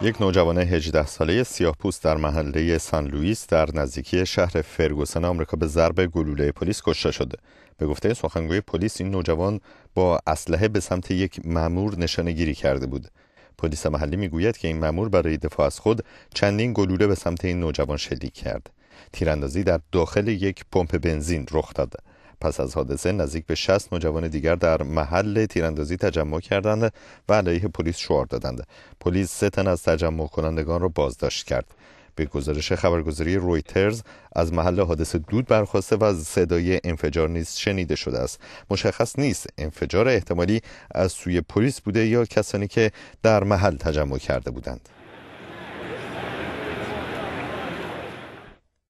یک نوجوان 18 ساله پوست در محله سان لوئیس در نزدیکی شهر فرگوسن آمریکا به ضرب گلوله پلیس کشته شده. به گفته سخنگوی پلیس این نوجوان با اسلحه به سمت یک مامور نشانه گیری کرده بود. پلیس محلی میگوید که این مامور برای دفاع از خود چندین گلوله به سمت این نوجوان شلیک کرد. تیراندازی در داخل یک پمپ بنزین رخ داد. پس از حادثه نزدیک به 60 نوجوان دیگر در محل تیراندازی تجمع کردند و علیه پلیس شعار دادند پلیس سه تن از تجمع کنندگان را بازداشت کرد به گزارش خبرگزاری رویترز از محل حادثه دود برخواسته و صدای انفجار نیز شنیده شده است مشخص نیست انفجار احتمالی از سوی پلیس بوده یا کسانی که در محل تجمع کرده بودند